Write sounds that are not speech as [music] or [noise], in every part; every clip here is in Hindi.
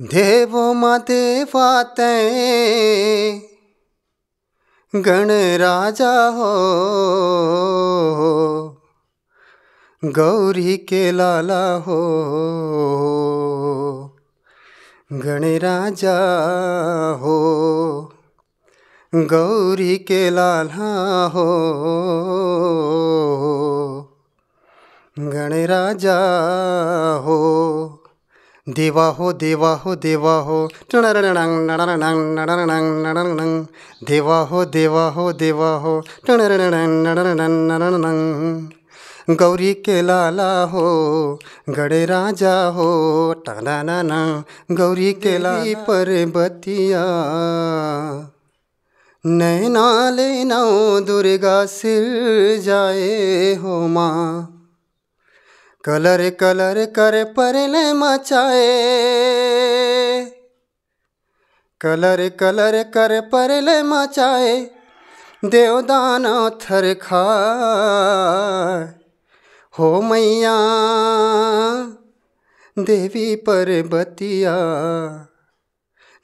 देव देवो मदेवाते गणराजा हो गौरी के लाला हो गणराजा हो गौरी के लाला हो गणराजा हो देवा हो देवा हो देवा हो टणरणांग नड़रणांग नड़रणांग नड़रणांग देवा हो देवा हो देवा हो टणरणांग नड़रणांग नड़रणांग गौरी के लाला हो गड़े राजा हो ना गौरी के लाई पर बतिया नैना लेना दुर्गा सिर जाए हो माँ कलर कलर कर परले मचाए कलर कलर कर परले मचाए देवदान थर खा हो मैया देवी पर बतिया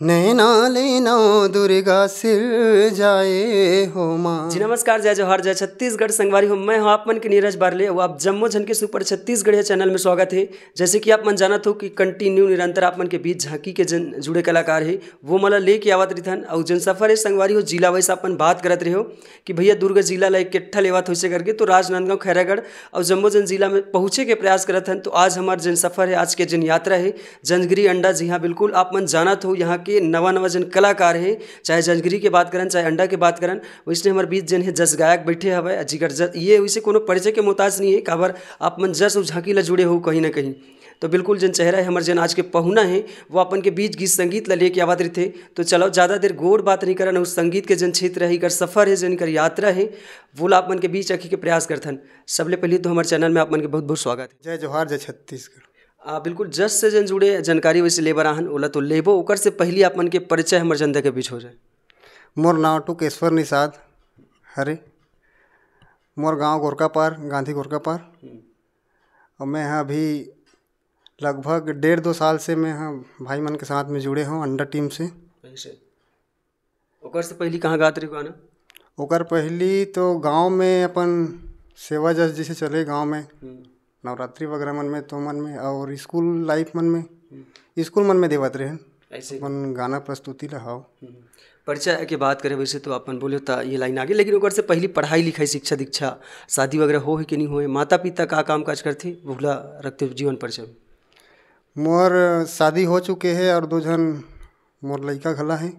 नैना लेना दुर्गा सिर जाए हो माँ जी नमस्कार जय जोहार जय छत्तीसगढ़ संगवारी हूँ मैं हूँ आप मन के नीरज बारले और आप जम्मू झन के सुपर छत्तीसगढ़ चैनल में स्वागत है जैसे कि आप मन जानत हो कि कंटिन्यू निरंतर आप मन के बीच झांकी के जन जुड़े कलाकार है वो मला के आवत रिथन और जन सफर है संगवारी हो जिला वाइस अपन बात करते रहे हो कि भैया दुर्गा जिला ला इकट्ठा लेवा थे करके तो राजनांदगांव खैरागढ़ और जम्मू जन जिला में पहुँचे के प्रयास करत हन तो आज हमारे जन सफर है आज के जन यात्रा है जनगिरी अंडा जी हाँ बिल्कुल आप मन जानत हो यहाँ के नवा नवा जन कलाकार है चाहे जजगिरी के बात करन चाहे अंडा के बात करन वैसे हमारे बीच जन है जस गायक बैठे हवे जिगर जस ये वैसे को परिचय के मोहताज नहीं है काबर आप मन जस और झांकी ला जुड़े हो कहीं ना कहीं तो बिल्कुल जन चेहरा है हमारे जन आज के पहुना है वो अपन के बीच गीत संगीत ला लेके आवाद रहे थे तो चलो ज़्यादा देर गोड़ बात नहीं करन उस संगीत के जन क्षेत्र है इकर सफ़र है जन कर यात्रा है वो ला अपन के बीच रखे के प्रयास करथन सबले पहले तो हमारे चैनल में मन के बहुत बहुत स्वागत है जय जवाहर जय छत्तीसगढ़ आ, बिल्कुल जस से जन जुड़े जानकारी वैसे लेबर आहन ओला तो लेबो ओकर से पहली आप मन के परिचय हमर जनता के बीच हो जाए मोर नाव टुकेश्वर निषाद हरे मोर गांव पार गांधी पार और मैं अभी लगभग डेढ़ दो साल से मैं हाँ भाई मन के साथ में जुड़े हूँ अंडर टीम से अच्छा। ओकर से पहली कहाँ गात रही गाना ओकर पहली तो गांव में अपन सेवा जस जैसे चले गांव में हम्म। नवरात्रि वगैरह मन में तो मन में और स्कूल लाइफ मन में स्कूल मन में देवत रहे अपन गाना प्रस्तुति लहाओ हम्म। परिचय के बात करें वैसे तो अपन बोले तो ये लाइन आगे लेकिन ओकर से पहली पढ़ाई लिखाई शिक्षा दीक्षा शादी वगैरह हो है कि नहीं हो है माता पिता का काम काज करते भूला रखते जीवन परिचय मोर शादी हो चुके है और दो जन मोर लड़का खला है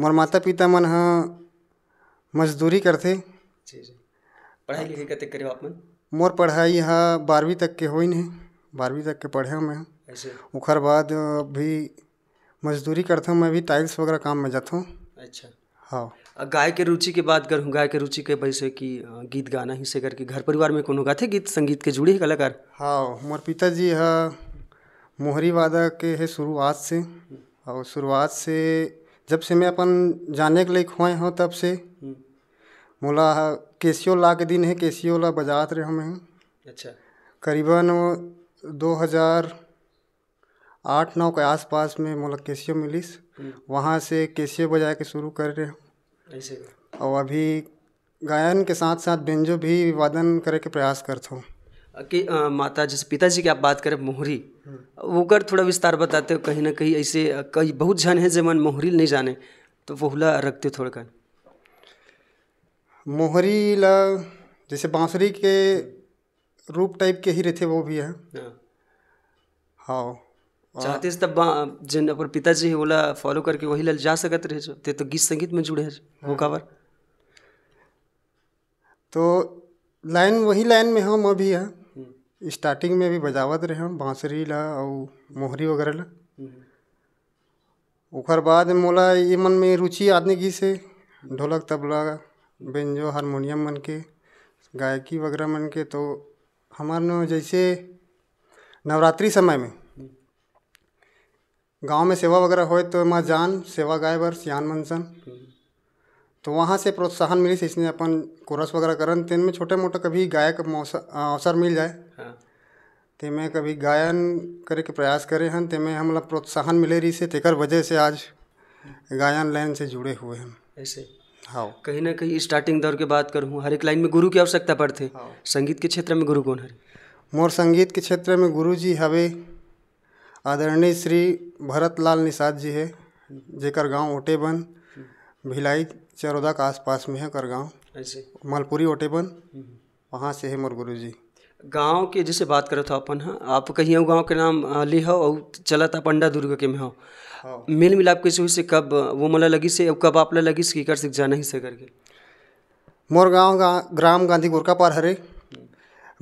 मोर माता पिता मन हाँ मजदूरी करते पढ़ाई लिखाई करते करे आप मन मोर पढ़ाई यहाँ बारहवीं तक के होइन हे बारहवीं तक के पढ़े मैं अच्छा। ओखर बाद भी मजदूरी करता हूँ मैं भी टाइल्स वगैरह काम में जाता हूँ अच्छा हाँ गाय के रुचि के बात करूँ गाय के रुचि के वैसे कि गीत गाना ही से करके घर परिवार में कोनो गाथे गीत संगीत के जुड़े कलाकार हाँ मोर पिताजी है मोहरी वादा के है शुरुआत से हम्म। और शुरुआत से जब से मैं अपन जाने के लिए खोए हूँ तब से हम्म। मोला केसियो ला के दिन है केसियो ला बजात रहे हमें अच्छा करीबन दो हज़ार आठ नौ के आसपास में मोला केसियो मिलीस हम्म। वहाँ से केसियो बजा के शुरू कर रहे हूँ और अभी गायन के साथ साथ बेंजो भी वादन करे के प्रयास करता हूँ कि माता जैसे पिताजी की आप बात करें मोहरी हम्म। वोकर थोड़ा विस्तार बताते हो कहीं ना कहीं ऐसे कई बहुत जन है मन मोहरी नहीं जाने तो हुला रखते थोड़ा कन मोहरी ला जैसे बांसुरी के रूप टाइप के ही रहते वो भी है हाँ।, हाँ चाहते तब तो जिन अपन पिताजी है ओला फॉलो करके वही लल जा सकते रहे जो ते तो गीत संगीत में जुड़े है वो काबर हाँ। तो लाइन वही लाइन में हम अभी है स्टार्टिंग हम्म। में भी बजावत रहे हम बांसुरी ला और मोहरी वगैरह ला उखर हम्म। बाद मोला ये मन में रुचि आदमी की से ढोलक तबला बेंजो हारमोनियम मन के गायकी वगैरह मन के तो हमारे जैसे नवरात्रि समय में गांव में सेवा वगैरह होए तो माँ जान सेवा गाय बर सियान मनसन तो वहाँ से प्रोत्साहन मिली से इसने अपन कोरस वगैरह करन तेन में छोटा मोटा कभी गायक अवसर मिल जाए हाँ। ते में कभी गायन करे के प्रयास करे हन ते में हमला प्रोत्साहन मिले रही से तेकर वजह से आज गायन लाइन से जुड़े हुए हैं ऐसे हाँ कहीं ना कहीं स्टार्टिंग दौर के बात करूँ हर एक लाइन में गुरु की आवश्यकता पड़ते हाँ। संगीत के क्षेत्र में गुरु कौन है मोर संगीत के क्षेत्र में गुरु जी हवे आदरणीय श्री भरत लाल निषाद जी है जेकर गांव ओटेबन भिलाई चरोदा के आसपास में है कर गाँव ऐसे मलपुरी ओटेबन हम्म। वहाँ से है मोर गुरु जी गांव के जैसे बात करो था अपन हाँ आप कहीं हो गांव के नाम ली हो और था पंडा दुर्ग के में हो हाँ। मेल मिलाप कैसे हुई से कब वो मला लगी से और कब आप ला लगी से कर सिक जाना ही से करके मोर गांव गा, ग्राम गांधी गोरका पार हरे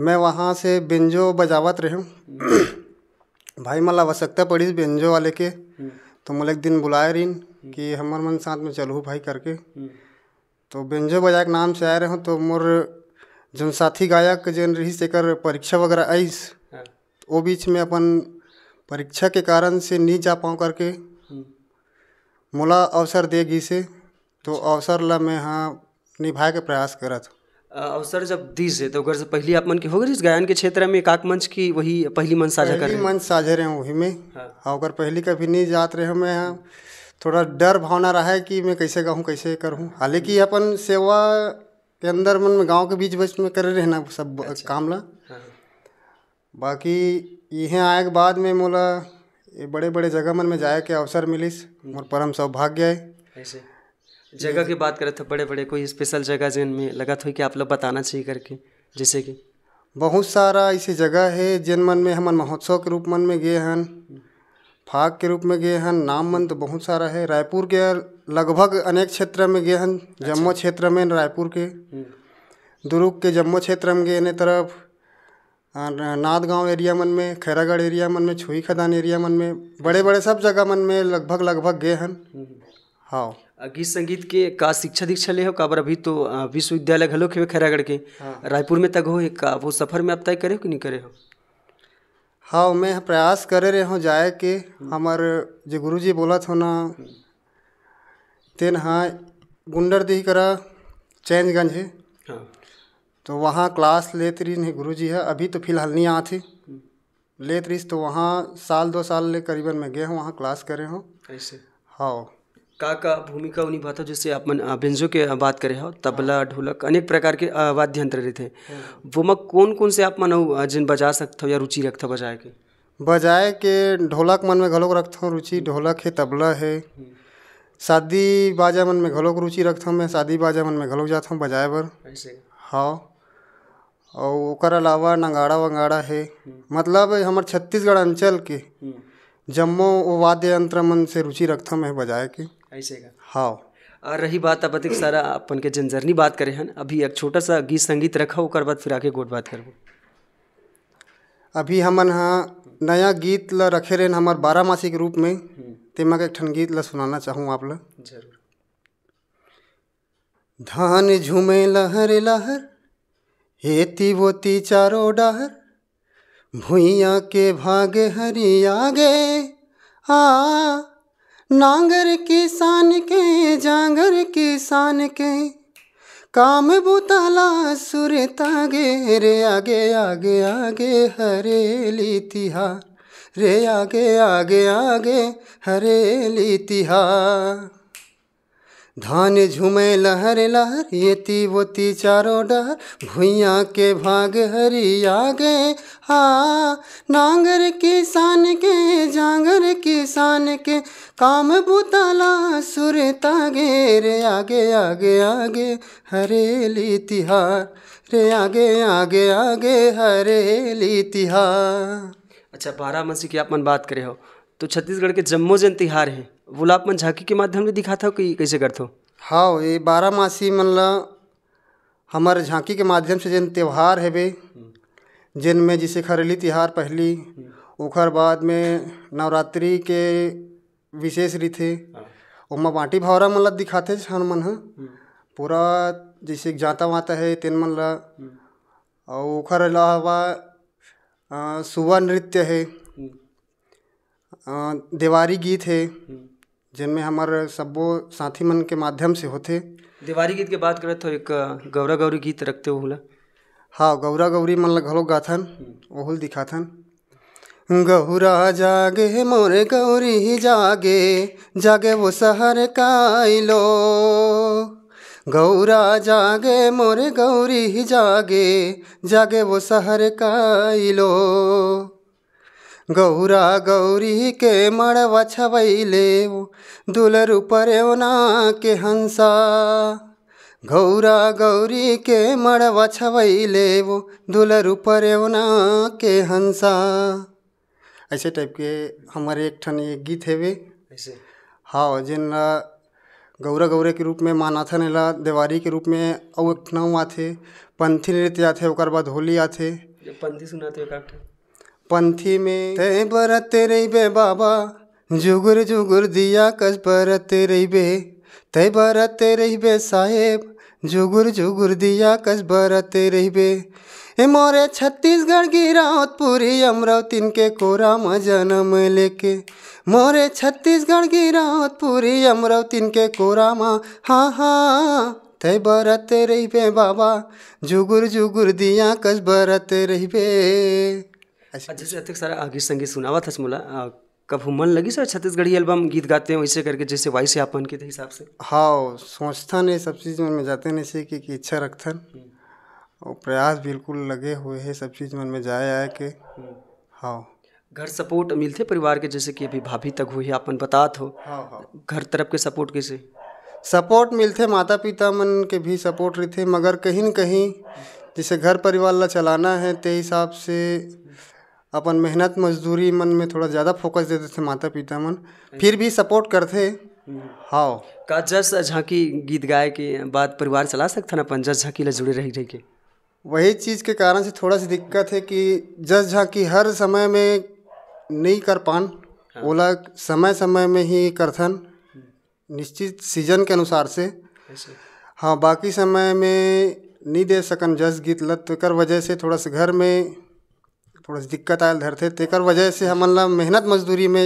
मैं वहाँ से बेंजो बजावत रहे [clears throat] भाई मला आवश्यकता पड़ी बेंजो वाले के तो मोला एक दिन बुलाए रही कि हमार मन साथ में चलूँ भाई करके हम्म। तो बेंजो बजा के नाम से आए रहे तो मोर जो साथी गायक जन रही एकर परीक्षा वगैरह आईस वो हाँ। बीच में अपन परीक्षा के कारण से नहीं जा पाऊँ करके हम्म। मोला अवसर दे गई से तो अवसर ला मैं हाँ निभा के प्रयास करत अवसर जब दी से तो अगर से पहली आप मन के हो गई गायन के क्षेत्र में एकाक मंच की वही पहली मन साझा कर मंच साझे रहे वही में हाँ अगर पहली कभी नहीं जाते रहे मैं हाँ थोड़ा डर भावना रहा है कि मैं कैसे गाऊँ कैसे करूँ हालांकि अपन सेवा के अंदर मन में गांव के बीच बीच में करे ना सब अच्छा। काम ला हाँ। बाकी यहाँ आए के बाद में मोला ये बड़े बड़े जगह मन में जाए के अवसर मिलिस मोर हम्म। परम सौभाग्य है जगह की बात करें तो बड़े बड़े कोई स्पेशल जगह जिनमें लगा हो तो कि आप लोग बताना चाहिए करके जैसे कि बहुत सारा ऐसी जगह है जिन मन में हमन महोत्सव के रूप मन में गए हन फाग के रूप में गए हन नाम मन तो बहुत सारा है रायपुर के लगभग अनेक क्षेत्र में गए हन अच्छा। जम्मो क्षेत्र में रायपुर के हम्म। दुर्ग के जम्मो क्षेत्र में गए इन तरफ नादगांव एरिया मन में खैरागढ़ एरिया मन में छुई खदान एरिया मन में बड़े बड़े सब जगह मन में लगभग लगभग गए हन हम्म। हाँ गीत संगीत के का शिक्षा दीक्षा ले हो काबर अभी तो विश्वविद्यालय घलो के खैरागढ़ के हाँ। रायपुर में तक हो का वो सफ़र में आप तय करे हो कि नहीं करे हो हाँ मैं प्रयास करे रहे हूँ जाए के हमारे हम्म। जो गुरुजी बोलत था ना तेन हाँ गुंडरदेही करा चैनगंज है हाँ। तो वहाँ क्लास लेते रही नहीं गुरु जी है अभी तो फिलहाल नहीं आते हम्म। लेते रही तो वहाँ साल दो साल ले करीबन मैं गए हूँ वहाँ क्लास करे हूँ ऐसे हाँ का का भूमिका हो जैसे आप मन बेंजो के बात करे हो तबला हाँ। ढोलक अनेक प्रकार के वाद्य यंत्र रहते हाँ। वो मैं कौन कौन से आप मन जिन बजा सकते हो या रुचि रखते हो बजाए के बजाए के ढोलक मन में घलोक रखता हूँ रुचि ढोलक है तबला है हम्म। शादी बाजा मन में घलोक रुचि हूँ मैं शादी बाजा मन में घलोक हूँ बजाए बर हाँ और ओकर अलावा नंगाड़ा वंगाड़ा है हम्म। मतलब हमारे छत्तीसगढ़ अंचल के हम्म। जम्मो वाद्य यंत्र मन से रुचि हूँ मैं बजाए के ऐसे हाँ और रही बात अब अधिक सारा अपन के जनजरनी बात करे हैं अभी एक छोटा सा गीत संगीत रखा ओकर बाद फिर आके गोट बात करबो अभी हमन हाँ नया गीत ल रखे रहे हमारे बारह मासिक रूप में हम्म। तेमा के एक ठन गीत ला सुनाना चाहूँ आप लोग जरूर धान झूमे लहर लहर हेती वोती चारो डहर भूया के भागे आगे आ नांगर किसान के जांगर किसान के काम बुताला सुरता गेरे रे आगे आगे आगे हरे तिहार रे आगे आगे आगे हरेली तिहार धान झूमे लहर लहर ये वोती चारों चारो डर भुइया के भाग हरी आगे हा नांगर किसान के जांगर किसान के काम बुताला सुर तागे रे आगे आगे आगे हरेली तिहार रे आगे आगे आगे हरेली तिहार अच्छा बारामसी की मन बात करे हो तो छत्तीसगढ़ के जम्मो जन तिहार है आप मन झांकी के माध्यम से दिखाता हो कि कैसे करते हो हाँ ये बारामासी मतलब हमारे झांकी के माध्यम से जिन त्यौहार है वे जिनमें जिसे खरेली तिहार पहली ओखर बाद में नवरात्रि के विशेष रीथे ओमा बाटी भावरा मतलब दिखाते दिखाते मन है पूरा जैसे जाता वाता है तेन मन ला और ओखर अलावा सुबह नृत्य है देवारी गीत है जिनमें हमारे सबो साथी मन के माध्यम से होते देवारी गीत के बात करें तो एक गौरा गौरी गीत रखते हो बोला हाँ गौरा गौरी मन ल घलो गाथन ओहुल दिखाथन गौरा जागे मोरे गौरी जागे जागे वो सहर लो गौरा जागे मोरे गौरी जागे जागे वो शहर कैलो गौरा गौरी के मड़वा छवैले दुलर ऊपर ओना के हंसा गौरा गौरी के मड़वा छवैले दुलर ऊपर ओना के हंसा ऐसे टाइप के हमारे एक ठन ये गीत है वे ऐसे हाँ जिन गौरा गौरे के रूप में मानाथन नाथन एला देवारी के रूप में अउ एक नौ आते पंथी नृत्य आते ओकर बाद होली आते पंथी सुनाते पंथी में ते बरत रहीबे बाबा जुगुर जुगुर दिया कस बरत रहीबे ते बरत रहीबे साहेब जुगुर जुगुर दिया कस बरत रहीबे मोरे छत्तीसगढ़ की गिरावतपुरी अमरावती के कोरा म जन्म लेके मोरे छत्तीसगढ़ की गिरावतपुरी अमरावती के कोरा म हाँ हाँ तय बरत रहिबे बाबा जुगुर जुगुर दिया कस बरत रहिबे अच्छा सारा गीत संगीत सुनावा था मुला कब मन लगी सर छत्तीसगढ़ी एल्बम गीत गाते हैं वैसे करके जैसे वाइस आपन के हिसाब से हाँ सोचता नहीं सब चीज़ में जाते नहीं से कि, इच्छा रखता और प्रयास बिल्कुल लगे हुए है सब चीज़ मन में जाए आए के हाँ घर सपोर्ट मिलते परिवार के जैसे कि अभी भाभी तक हुई अपन बता दो तो। हाँ, हाँ। घर तरफ के सपोर्ट कैसे सपोर्ट मिलते माता पिता मन के भी सपोर्ट रहते मगर कहीं न कहीं जैसे घर परिवार ला चलाना है ते हिसाब से अपन मेहनत मजदूरी मन में थोड़ा ज़्यादा फोकस देते थे माता पिता मन फिर भी सपोर्ट करते हाँ का जस झांकी गीत गाए के बाद परिवार चला सकता ना अपन जस झांकी ला जुड़े रह जाए के वही चीज़ के कारण से थोड़ा सी दिक्कत है कि जस जहाँ की हर समय में नहीं कर पान हाँ। ओला समय समय में ही करथन निश्चित सीजन के अनुसार से हाँ बाकी समय में नहीं दे सकन जस गीत लत तेकर वजह से थोड़ा सा घर में थोड़ा सा दिक्कत आयल धरते तेकर वजह से हम लोग मेहनत मजदूरी में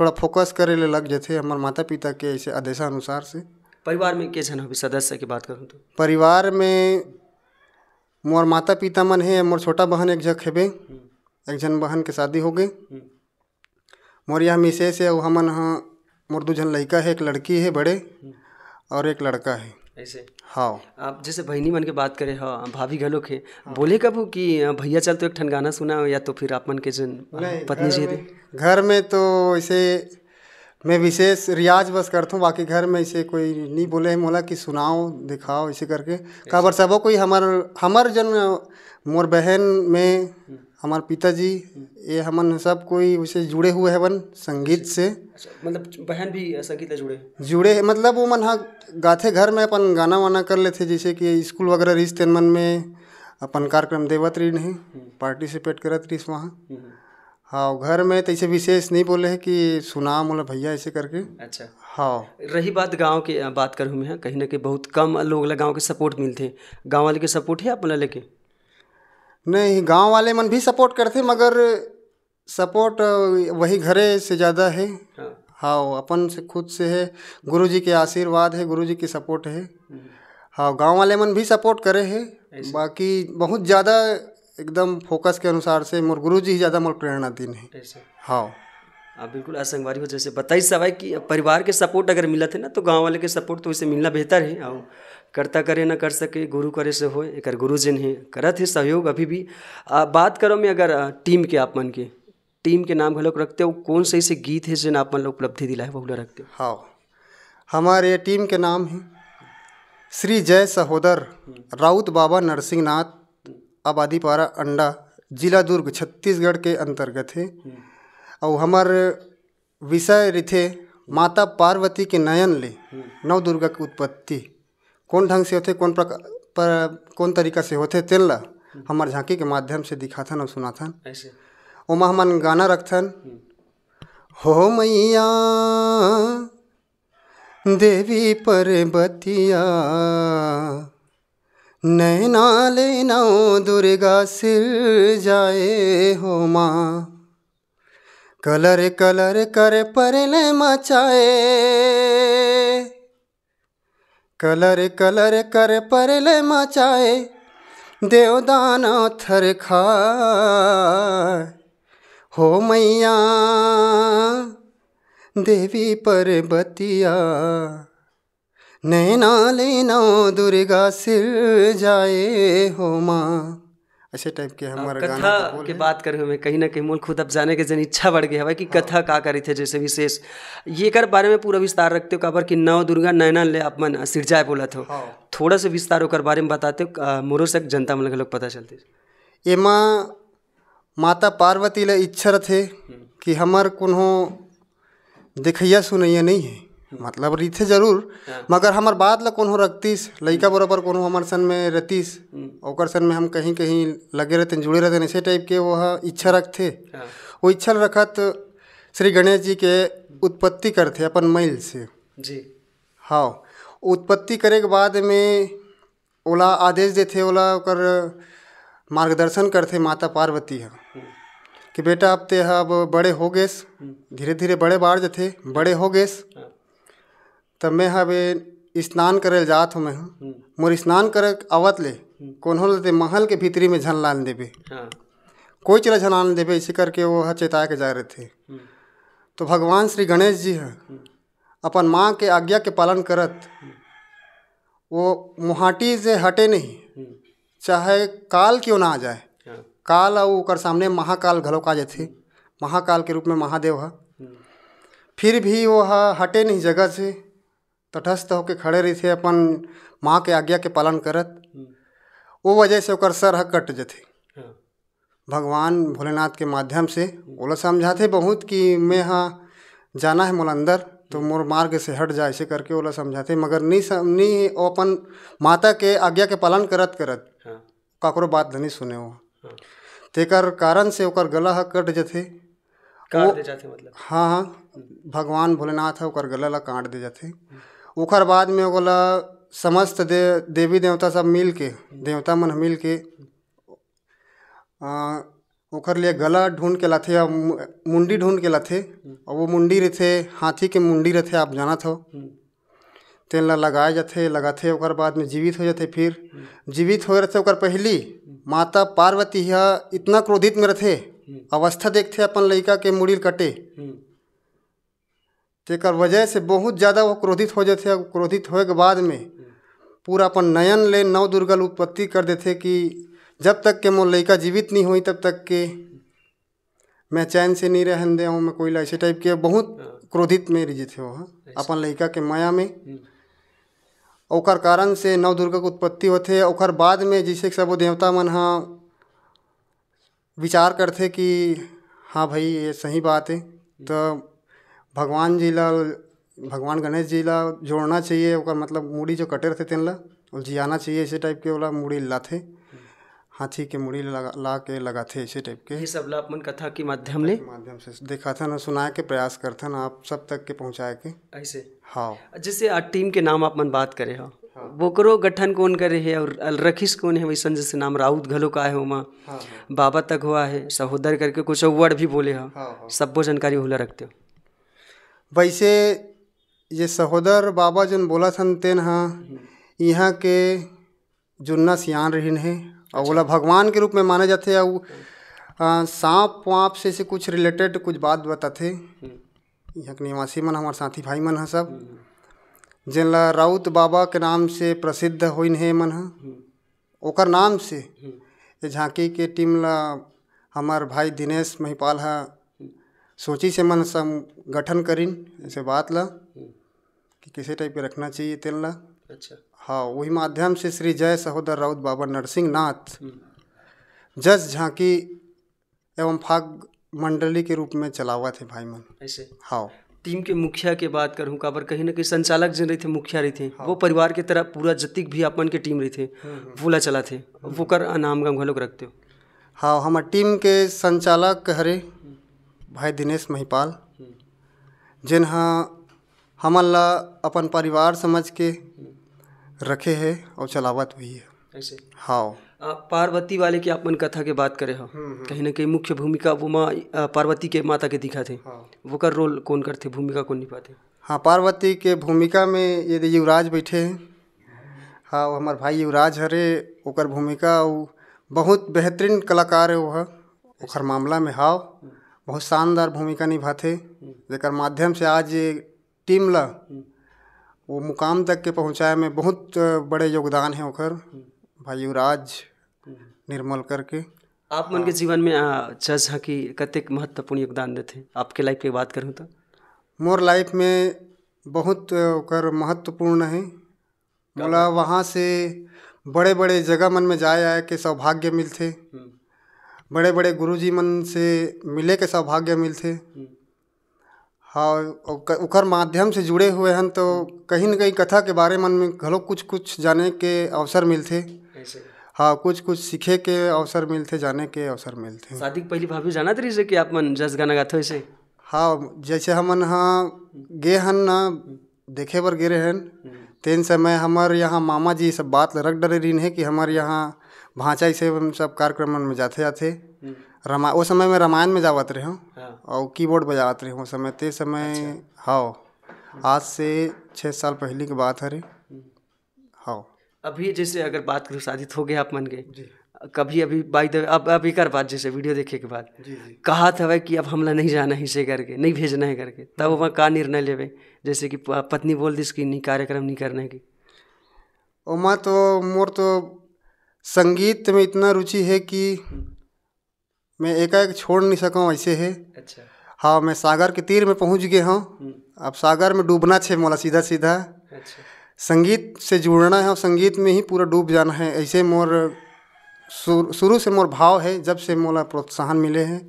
थोड़ा फोकस करे ले लग जाते हमारे माता पिता के ऐसे आदेशानुसार से परिवार में कैसे सदस्य की बात करूँ तो परिवार में मोर माता पिता मन है मोर छोटा बहन एक जग हेबे एक जन बहन के शादी हो गए मोर यह मिसेस है हमन हाँ मोर दो जन लड़का है एक लड़की है बड़े और एक लड़का है ऐसे हाँ आप जैसे बहनी मन के बात करें हाँ भाभी घलोक है हाँ। बोले कब कि भैया चल तो एक ठन गाना सुना हो या तो फिर आप मन के जन पत्नी जी घर में तो ऐसे मैं विशेष रियाज बस करता हूँ बाकी घर में इसे कोई नहीं बोले है मोला कि सुनाओ दिखाओ ऐसे करके काबर सबो कोई हमार हमार जन मोर बहन में हमार पिताजी ये हमन सब कोई उसे जुड़े हुए है बन संगीत अच्छा, से अच्छा, मतलब बहन भी संगीत से जुड़े जुड़े मतलब वो मन हाँ गाथे घर में अपन गाना वाना कर लेते जैसे कि स्कूल वगैरह रिश्ते मन में अपन कार्यक्रम देवत रही नहीं हम्म। पार्टिसिपेट करत रही वहाँ हम्म। हाँ घर में तो ऐसे विशेष नहीं बोले हैं कि सुना मोला भैया ऐसे करके अच्छा हाँ रही बात गांव की बात करूँ मैं कहीं ना कहीं बहुत कम लोग गांव गाँव के सपोर्ट मिलते गांव वाले के सपोर्ट है आप लेके नहीं गांव वाले मन भी सपोर्ट करते मगर सपोर्ट वही घरे से ज़्यादा है हाँ हाँ अपन से खुद से है गुरु जी के आशीर्वाद है गुरु जी की सपोर्ट है हम्म। हाँ गाँव वाले मन भी सपोर्ट करे है बाकी बहुत ज़्यादा एकदम फोकस के अनुसार से मोर गुरु जी ही ज़्यादा मोर प्रेरणा दिन है हाँ आप बिल्कुल असंगवारी हो जैसे बताई सवाई कि परिवार के सपोर्ट अगर मिला थे ना तो गांव वाले के सपोर्ट तो इसे मिलना बेहतर है और करता करे ना कर सके गुरु करे से हो एक गुरु जिन है करत है सहयोग अभी भी आ, बात करो मैं अगर टीम के आप मन के टीम के नाम घलोक रखते हो कौन से ऐसे गीत है जिन आप मन लोग उपलब्धि दिलाए बहुला रखते हो हाँ हमारे टीम के नाम है श्री जय सहोदर राउत बाबा नरसिंह नाथ आबादीपारा अंडा जिला दुर्ग छत्तीसगढ़ के अंतर्गत है और हमारे विषय रिथे माता पार्वती के नयन ले नव दुर्गा के उत्पत्ति कौन ढंग से होते कौन प्रकार कौन तरीका से होते तेन ला हमर झांकी के माध्यम से दिखाथन और सुनाथन ओमा हमन गाना रखथन हो मैया देवी पर्वतिया नैना लेना दुर्गा सिर जाए हो माँ कलर कलर कर परले मचाए कलर कलर कर परले मचाए देवदान थर खा हो मैया देवी पर नैना लेना दुर्गा सिर जाए हो माँ ऐसे टाइप के हमारा कथा के तो बात कर रहे कहीं ना कहीं मूल खुद अब जाने के जन इच्छा बढ़ गया है कि हाँ। कथा का करी थे जैसे विशेष ये कर बारे में पूरा विस्तार रखते हो कहा कि नव दुर्गा नैना ले सिर जाए बोला तो हाँ। थोड़ा सा विस्तार होकर बारे में बताते हो मोरू से जनता के लोग पता चलते ये माँ माता पार्वती ले इच्छा थे हम्म। कि हमारे कोनो देखैया सुनैया नहीं है मतलब रहिथे जरूर हाँ। मगर हमार बात ला कोनो रखतीस लइका हम्म। बराबर कोनो हमार सन में रहतीस हम्म। ओकर सन में हम कहीं कहीं लगे रहते जुड़े रहते ऐसे टाइप के वह इच्छा रखते वो हाँ। इच्छा रखत श्री गणेश जी के उत्पत्ति करते अपन मैल से जी हाँ उत्पत्ति करे के बाद में ओला आदेश देते ओला ओकर मार्गदर्शन करते माता पार्वती है हम्म। कि बेटा अब ते अब बड़े हो गेस धीरे धीरे बड़े बाढ़ जथे बड़े हो गेस हाँ। तब मैं हम हाँ स्नान करे जात हूँ मैं हाँ। हम्म। मोर स्नान कर आवत ले हम्म। कोनो ले महल के भीतरी में झन लान देवे हाँ। कोई चला झन देवे इसी करके वो हाँ चेता के जा रहे थे हम्म। तो भगवान श्री गणेश जी है अपन माँ के आज्ञा के पालन करत वो मुहाटी से हटे नहीं चाहे काल क्यों ना आ जाए काल और सामने महाकाल घलोक आ जाते महाकाल के रूप में महादेव है फिर भी वो हटे नहीं जगह से तटस्थ होके खड़े थे अपन माँ के आज्ञा के पालन करत वो वजह से उकर सर हक कट जाते हाँ। भगवान भोलेनाथ के माध्यम से बोला समझाते बहुत कि मैं हाँ जाना है मोला अंदर तो मोर मार्ग से हट जा ऐसे करके बोला समझाते मगर नहीं सम नहीं वो अपन माता के आज्ञा के पालन करत करत हाँ। काकरो बात नहीं सुने वो हाँ। तेकर कारण से उकर गला हक कट जाते काट दे मतलब हाँ हाँ भगवान भोलेनाथ है ओकर गला ला काट दे जाथे ओकर बाद में ओला समस्त दे देवी देवता सब मिल के देवता मन मिल के ओखर लिए गला ढूंढ के लाथे या मुंडी ढूंढ के लाथे और वो मुंडी रहते हाथी के मुंडी रहते आप जाना था तेल ला लगाए जाते लगाते ओकर बाद में जीवित हो जाते फिर जीवित हो रहते ओकर पहली माता पार्वती इतना क्रोधित में रहते अवस्था देखते अपन लड़का के मुड़ी कटे तेकर तो वजह से बहुत ज़्यादा वो क्रोधित हो जाते क्रोधित होए के बाद में पूरा अपन नयन ले नव दुर्गल उत्पत्ति कर देते कि जब तक के मोर लड़का जीवित नहीं हुई तब तक के मैं चैन से नहीं रहन दे हूँ मैं कोई ऐसे टाइप के बहुत हाँ। क्रोधित में थे वहाँ अपन लड़का के माया में हम्म। ओकर कारण से नव दुर्गा के उत्पत्ति होते और बाद में जैसे सब देवता मन हाँ विचार करते कि हाँ भाई ये सही बात है तो भगवान जी ला भगवान गणेश जी ला जोड़ना चाहिए और मतलब मूड़ी जो कटे रहते तेन ला जियाना चाहिए इसी टाइप के वाला मूड़ी लाथे हाथी के मुड़ी लगा ला के लगाते इसी टाइप के ये सब ला अपन कथा के माध्यम ले माध्यम से था ना सुनाए के प्रयास करथन आप सब तक के पहुँचाए के ऐसे हाँ जैसे आज टीम के नाम आप मन बात करे हाँ। बोकरो गठन कौन करे है और रखिस कौन है वैसा जैसे नाम राउत घलो का है ओमा हाँ, हाँ। बाबा तक हुआ है सहोदर करके कुछ वर्ड भी बोले हा हाँ, हाँ। सब वो जानकारी होला रखते हो वैसे ये सहोदर बाबा बोला थन तेन हाँ यहाँ के जुन्ना सियान रहन है और बोला अच्छा। भगवान के रूप में माने हैं और सांप वाँप से से कुछ रिलेटेड कुछ बात बताते यहाँ हम्म। के निवासी मन हमारे साथी भाई मन है सब हम्म। जेन ला राउत बाबा के नाम से प्रसिद्ध होइन हे मन हम्म। ओकर नाम से झांकी के टीम ला हमार भाई दिनेश महिपाल है सोची से मन गठन करीन ऐसे बात ला कि किसे टाइप के रखना चाहिए तेल ला अच्छा हाँ वही माध्यम से श्री जय सहोदर राउत बाबा नरसिंह नाथ हम्म। जस झांकी एवं फाग मंडली के रूप में चलावा थे भाई मन ऐसे हाँ टीम के मुखिया के बात करूँ काबर कहीं ना कहीं संचालक जिन रहे थे मुखिया रही थे हाँ। वो परिवार के तरह पूरा जतिक भी अपन के टीम रही थे वोला हम्म, हम्म। चला थे वो कर नाम गम घलोक रखते हो हाँ हमारे टीम के संचालक हरे भाई दिनेश महिपाल जिन हाँ हमन ला अपन परिवार समझ के रखे है और चलावत भी है हाँ पार्वती वाले की आप मन कथा के बात करे हो हाँ। हम्म, हम्म। कहीं ना कहीं मुख्य भूमिका वो माँ पार्वती के माता के दिखा हाँ। वो कर रोल कौन करते भूमिका कौन निभाते हाँ पार्वती के भूमिका में ये युवराज बैठे हैं हाँ वो हमारे भाई युवराज हरे ओकर भूमिका वो बहुत बेहतरीन कलाकार है वह ओकर मामला में हाव हम्म। बहुत शानदार भूमिका निभाते हम्म। जेकर माध्यम से आज टीम ला हम्म। वो मुकाम तक के पहुँचाए में बहुत बड़े योगदान है ओकर हम्म। भाई युवराज निर्मल करके आप मन के हाँ। जीवन में चर्च हाँ कतेक महत्वपूर्ण योगदान देते आपके लाइफ की बात करूँ तो मोर लाइफ में बहुत ओकर महत्वपूर्ण है मोला वहाँ से बड़े बड़े जगह मन में जाए आए के सौभाग्य मिलते बड़े बड़े गुरुजी मन से मिले के सौभाग्य मिलते हम्म। हाँ ओकर माध्यम से जुड़े हुए हन तो कहीं न कहीं कथा के बारे मन में घलो कुछ कुछ जाने के अवसर मिलते हाँ कुछ कुछ सीखे के अवसर मिलते जाने के अवसर मिलते शादी पहली भाभी जाना रही से कि आप मन जस गाना गाते ऐसे हाँ जैसे हम हाँ गे हन ना देखे पर गिरे हैं तेन समय हमारे यहाँ मामा जी सब बात रख डरे रही है कि हमारे यहाँ भांचा अइसे हम सब कार्यक्रम में जाते जाते हम्म। रमा ओ समय में रामायण में जावत रहे हाँ। और कीबोर्ड बजावत रहें उस समय ते समय अच्छा। हाँ आज से छः साल पहले की बात है हाँ अभी जैसे अगर बात करो तो साधित हो गया आप मन के कभी अभी बाई द अब अब एक बात जैसे वीडियो देखे के बाद कहा था कि अब हमला नहीं जाना है से करके नहीं भेजना है करके तब वहाँ का निर्णय लेवे जैसे कि पत्नी बोल दीस कि नहीं कार्यक्रम नहीं करने की ओमा तो मोर तो संगीत में इतना रुचि है कि मैं एकाएक छोड़ नहीं सका ऐसे है अच्छा हाँ मैं सागर के तीर में पहुँच गया हूँ हम्म। अब सागर में डूबना छे मोला सीधा सीधा अच्छा संगीत से जुड़ना है और संगीत में ही पूरा डूब जाना है ऐसे मोर शुरू से मोर भाव है जब से मोला प्रोत्साहन मिले हैं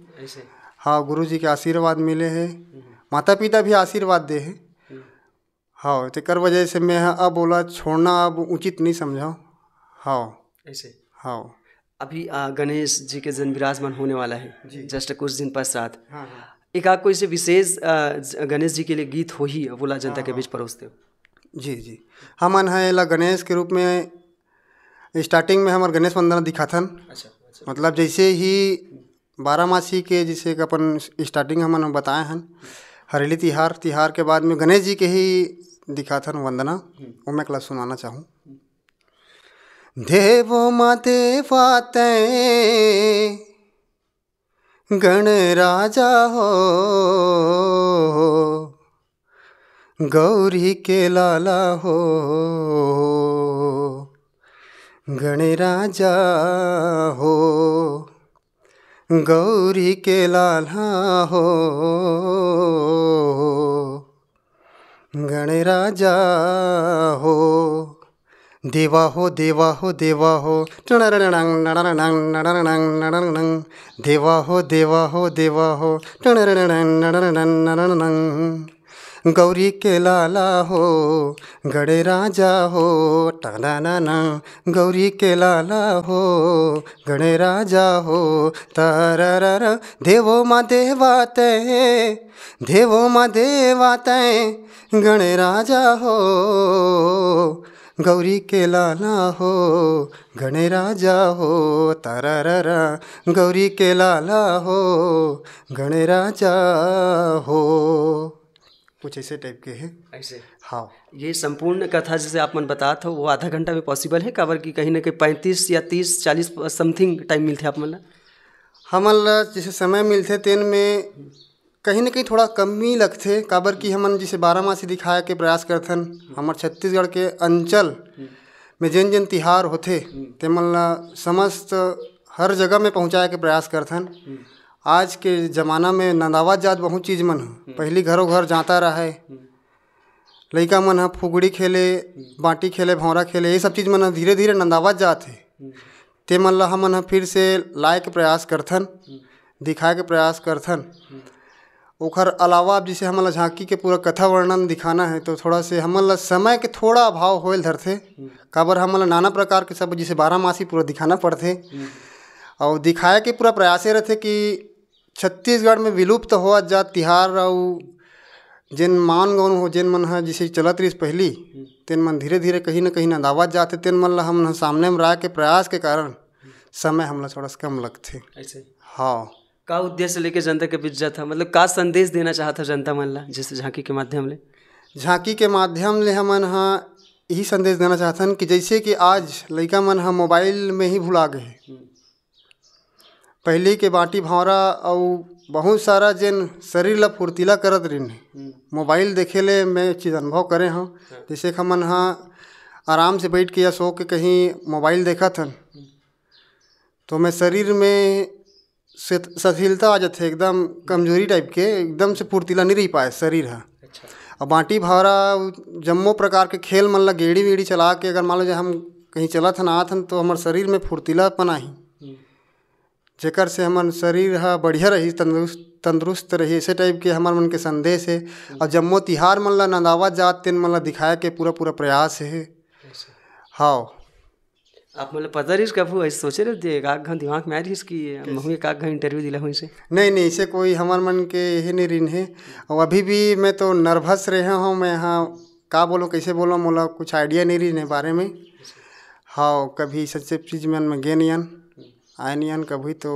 हाँ गुरु जी के आशीर्वाद मिले हैं हम्म। माता पिता भी आशीर्वाद दे है हम्म। हाँ तेकर तो वजह से मैं अब बोला छोड़ना अब उचित नहीं समझा हाँ ऐसे हाँ अभी गणेश जी के जन्म विराजमान होने वाला है जस्ट कुछ दिन पश्चात हाँ, हाँ। एक आपको इसे विशेष गणेश जी के लिए गीत हो ही बोला जनता हाँ, के बीच परोसते हो जी जी हम हाँ, है ला गणेश के रूप में स्टार्टिंग में हमारे गणेश वंदना दिखाथन अच्छा, अच्छा। मतलब जैसे ही बारह मासी के जैसे अपन स्टार्टिंग हम बताए हैं हरेली तिहार तिहार के बाद में गणेश जी के ही दिखाथन वंदना हम्म। वो मैं क्लास सुनाना चाहूँ देव माते गण राजा हो गौरी के लाला हो गणराजा हो गौरी के लाला हो गणराजा हो देवा हो देवा हो देवा हो देवा हो देवा हो देवा हो गौरी के लाला हो गड़े राजा हो टाना गौरी के लाला हो गड़े राजा हो तर देवो माँ देवा ते देवो माँ देवा ते गणे राजा हो गौरी के लाला हो गणे राजा हो तारारा गौरी के लाला हो गणे राजा हो कुछ ऐसे टाइप के हैं ऐसे हाँ ये संपूर्ण कथा जैसे आप मन बताया था वो आधा घंटा में पॉसिबल है कवर की कहीं ना कहीं पैंतीस या तीस चालीस समथिंग टाइम मिलते आप मन हमला जैसे समय मिलते तेन में कहीं ना कहीं थोड़ा कम ही लगथे काबर कि हमन जिसे बारहमासी दिखाए के प्रयास करथन हमारे छत्तीसगढ़ के अंचल में जेन जेन तिहार होते तेमन समस्त हर जगह में पहुँचाए के प्रयास करथन आज के ज़माना में नंदावा जात बहुत चीज़ मन पहली घरों घर जाता रहा है लड़का मन है फुगड़ी खेले बाटी खेले भौरा खेले ये सब चीज़ मन धीरे धीरे नंदावा जात है ते मन ला हमन फिर से लाए के प्रयास करथन दिखाए के प्रयास करथन ओखर अलावा अब जैसे हमला झांकी के पूरा कथा वर्णन दिखाना है तो थोड़ा से हमला समय के थोड़ा अभाव होल धरते काबर हमला नाना प्रकार के सब जैसे बारह मासी पूरा दिखाना पड़ते और दिखाया के पूरा प्रयासे रहते कि छत्तीसगढ़ में विलुप्त तो हुआ जात तिहार और जिन मान गौन हो जिन मन है जैसे चलत रही पहली तेन मन धीरे धीरे कहीं ना कहीं ना जाते तेन मन हम सामने में रह के प्रयास के कारण समय हमला थोड़ा सा कम लगते हाँ का उद्देश्य लेके जनता के बीच जाता मतलब का संदेश देना चाहता जनता मन ला जैसे झांकी के माध्यम ले झांकी के माध्यम ले हमन हाँ यही संदेश देना चाहथन कि जैसे कि आज लड़का मन हम मोबाइल में ही भुला गए हम्म। पहले के बाटी भावरा और बहुत सारा जिन शरीर ला फुर्तीला करत रिन हम्म। मोबाइल देखे ले मैं चीज़ अनुभव करे हाँ जैसे कि हमन हाँ आराम से बैठ के या सो के कहीं मोबाइल देखा थन हम्म। तो मैं शरीर में से जैसे एकदम कमजोरी टाइप के एकदम से फुर्तीला नहीं रही पाए शरीर है अच्छा। और बाटी भावरा जम्मो प्रकार के खेल मन ला गेड़ी वेड़ी चला के अगर मान लो हम कहीं चला हन आत हन तो हमारे शरीर में पना ही जेकर से हमारे शरीर है बढ़िया रही तंदुरुस्त तंदुरुस्त रही ऐसे टाइप के हमारे मन के संदेश है और जम्मो तिहार मन ला नंदावत जात तेन मन ला दिखाए के पूरा पूरा प्रयास है हाँ आप मतलब पता रही कभी ऐसे सोचे रहते एक घंटा दिमाग में आ रही इसकी हम एक आध घंटा इंटरव्यू दिला हूँ इसे नहीं नहीं इसे कोई हमार मन के यही नहीं ऋण है और अभी भी मैं तो नर्वस रहा हूँ मैं यहाँ का बोलो कैसे बोलो मोला कुछ आइडिया नहीं रिन है बारे में हाँ कभी सच्चे चीज में गे नहीं आन आए नहीं कभी तो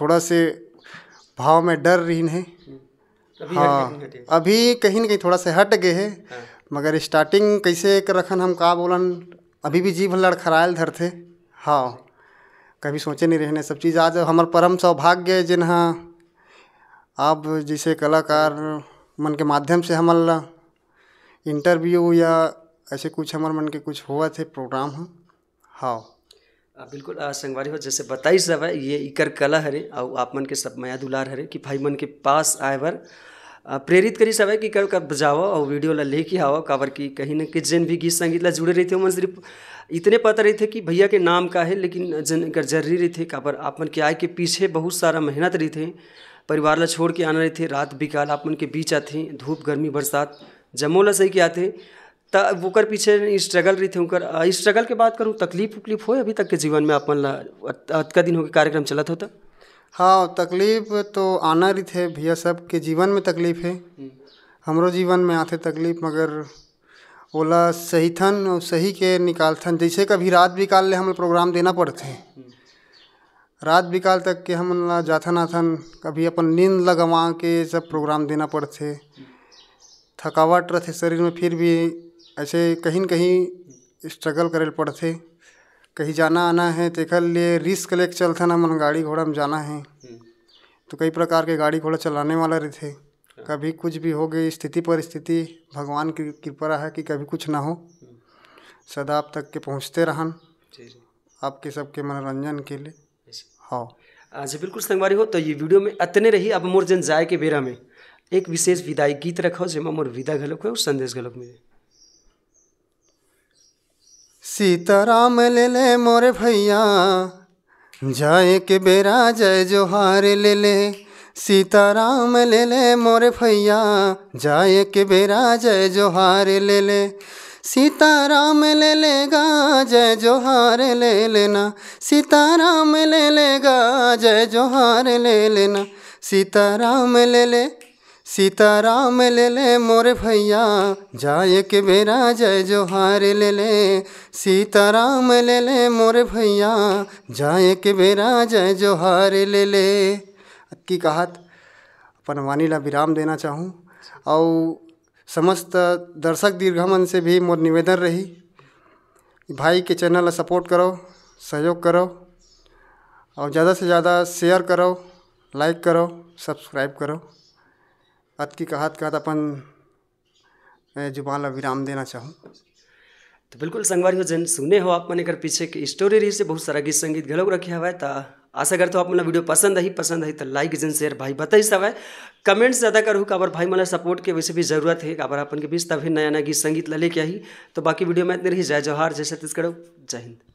थोड़ा से भाव में डर रही है हाँ अभी कहीं ना कहीं थोड़ा सा हट गए है हाँ। मगर स्टार्टिंग कैसे एक रखन हम का बोलन अभी भी जीव लड़खड़ायल धरते हाँ कभी सोचे नहीं रहने सब चीज़ आज हमारे परम सौभाग्य जिन्हा आप जैसे कलाकार मन के माध्यम से हमल इंटरव्यू या ऐसे कुछ हमारे मन के कुछ हुआ थे प्रोग्राम हाँ हाँ बिल्कुल संगवारी हो जैसे बताई सब है ये इकर कला हरे और आप मन के सब माया दुलार हरे कि भाई मन के पास आए बर प्रेरित करी सब कि શકાય કે કયું और वीडियो ला लेके आओ काबर की कहीं ना कहीं जिन भी गीत संगीत ला जुड़े रहते हो मन सिर्फ इतने पता रहते कि भैया के नाम का है लेकिन जन कर जरूरी रहते थे काबर आप मन के आय के पीछे बहुत सारा मेहनत रही थे परिवार ला छोड़ के आना रहे थे रात बिकाल आप मन के बीच आते धूप गर्मी बरसात जमोला सही के आते तब वोकर पीछे स्ट्रगल रही थे उनकर स्ट्रगल के बात करूँ तकलीफ उकलीफ हो अभी तक के जीवन में अपन ला अतका दिन होकर कार्यक्रम चला था हाँ तकलीफ़ तो आना रही थे भैया सब के जीवन में तकलीफ़ है हम्म। हमरो जीवन में आते तकलीफ़ मगर ओला सही थन और सही के निकाल थन जैसे कभी रात बिकाल ले हमन प्रोग्राम देना पड़ते हम्म। रात बिकाल तक के हम जाथन आथन कभी अपन नींद लगवा के सब प्रोग्राम देना पड़ते थकावट रहते शरीर में फिर भी ऐसे कहीं न कहीं स्ट्रगल करे पड़ते कहीं जाना आना है तो लिए रिस्क लेकर चलता ना मन गाड़ी घोड़ा में जाना है हम्म। तो कई प्रकार के गाड़ी घोड़ा चलाने वाला रहते हाँ। कभी कुछ भी हो गई स्थिति परिस्थिति भगवान की कृपा है कि कभी कुछ ना हो हम्म। सदा आप तक के पहुँचते रहन आपके सबके मनोरंजन के लिए हाँ आज बिल्कुल संगवारी हो तो ये वीडियो में अतने रही अब मोर जन जाए के बेरा में एक विशेष विदाई गीत रखो जेमा मोर विदा घलोक है और संदेश घलोक मिले सीताराम ले ले मोरे भैया जाए के बेरा जय जोहार ले ले सीताराम ले ले मोरे भैया जाए के बेरा जय जोहार ले ले सीताराम ले लेगा जय जोहार ले लेना सीताराम ले लेगा जय जोहार ले लेना सीताराम ले ले सीताराम ले ले मोरे भैया जाए के बेरा जय जोहार ले ले सीताराम ले ले मोरे भैया जाए के बेरा जय जोहार ले ले की कहत अपन वाणी ला विराम देना चाहूँ और समस्त दर्शक दीर्घमन से भी मोर निवेदन रही भाई के चैनल ला सपोर्ट करो सहयोग करो और ज़्यादा से ज़्यादा शेयर करो लाइक करो सब्सक्राइब करो अत की कहत कहत अपन जुबान ला विराम देना चाहूँ तो बिल्कुल संगवारी जन सुने हो आप मन एक पीछे की स्टोरी रही से बहुत सारा गीत संगीत घलोक रखे हुआ है आशा करते हो आप मना वीडियो पसंद आई पसंद आई तो लाइक जन शेयर भाई बताई है कमेंट्स ज़्यादा करूँ काबर भाई मना सपोर्ट के वैसे भी जरूरत है काबर अपन के बीच तभी नया नया गीत संगीत ला लेके आई तो बाकी वीडियो में इतने रही जय जवाहर जय छत्तीसगढ़ जय हिंद